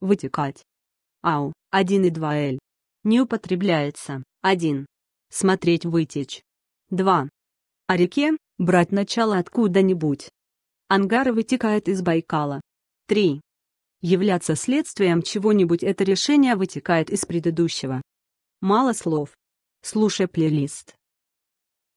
вытекать. Ау, 1 и 2Л. Не употребляется. 1. Смотреть вытечь. 2. О а реке, брать начало откуда-нибудь. Ангар вытекает из Байкала. 3. Являться следствием чего-нибудь это решение вытекает из предыдущего. Мало слов. Слушай плейлист.